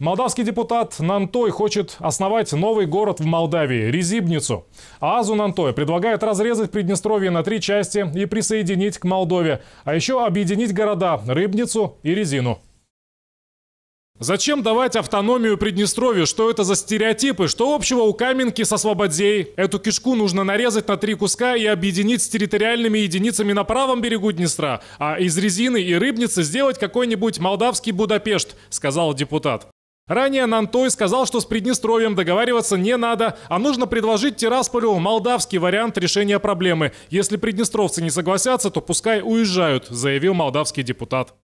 Молдавский депутат Нантой хочет основать новый город в Молдавии – Резибницу. Азу Нантой предлагает разрезать Приднестровье на три части и присоединить к Молдове, а еще объединить города – Рыбницу и Резину. Зачем давать автономию Приднестровью? Что это за стереотипы? Что общего у Каменки со Слободзей? Эту кишку нужно нарезать на три куска и объединить с территориальными единицами на правом берегу Днестра, а из резины и рыбницы сделать какой-нибудь молдавский Будапешт, сказал депутат. Ранее Нантой сказал, что с Приднестровьем договариваться не надо, а нужно предложить Тирасполю молдавский вариант решения проблемы. Если приднестровцы не согласятся, то пускай уезжают, заявил молдавский депутат.